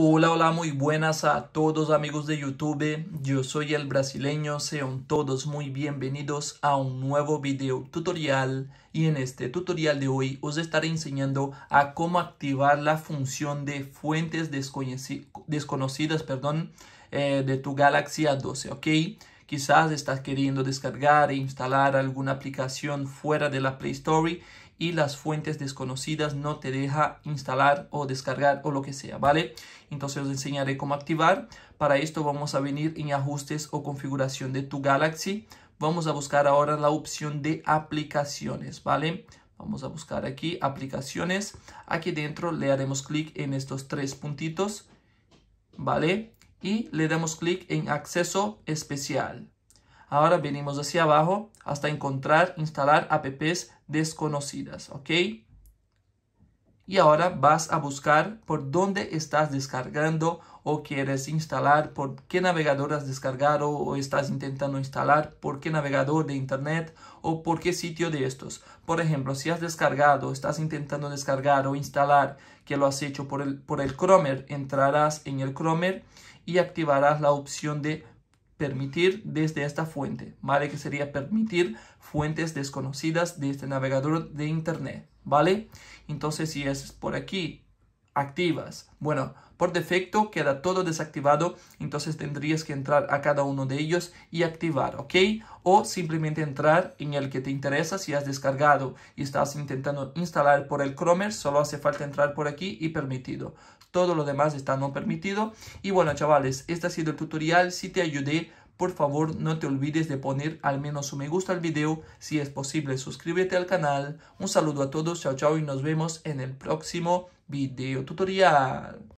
Hola, hola, muy buenas a todos amigos de YouTube. Yo soy el brasileño, sean todos muy bienvenidos a un nuevo video tutorial y en este tutorial de hoy os estaré enseñando a cómo activar la función de fuentes desconocidas perdón, eh, de tu Galaxy A12, ¿ok? Quizás estás queriendo descargar e instalar alguna aplicación fuera de la Play Store y las fuentes desconocidas no te deja instalar o descargar o lo que sea, ¿vale? Entonces os enseñaré cómo activar. Para esto vamos a venir en ajustes o configuración de tu Galaxy. Vamos a buscar ahora la opción de aplicaciones, ¿vale? Vamos a buscar aquí aplicaciones. Aquí dentro le haremos clic en estos tres puntitos, ¿vale? Y le damos clic en acceso especial. Ahora venimos hacia abajo hasta encontrar, instalar apps desconocidas, ¿ok? Y ahora vas a buscar por dónde estás descargando o quieres instalar, por qué navegador has descargado o estás intentando instalar, por qué navegador de internet o por qué sitio de estos. Por ejemplo, si has descargado, estás intentando descargar o instalar que lo has hecho por el, por el Chromer, entrarás en el Chromer y activarás la opción de permitir desde esta fuente, ¿vale? Que sería permitir fuentes desconocidas de este navegador de Internet, ¿vale? Entonces, si es por aquí activas. Bueno, por defecto queda todo desactivado, entonces tendrías que entrar a cada uno de ellos y activar, ¿ok? O simplemente entrar en el que te interesa si has descargado y estás intentando instalar por el Chromer, solo hace falta entrar por aquí y permitido. Todo lo demás está no permitido. Y bueno, chavales, este ha sido el tutorial. Si te ayudé, por favor no te olvides de poner al menos un me gusta al video, si es posible suscríbete al canal. Un saludo a todos, chao chao y nos vemos en el próximo video tutorial.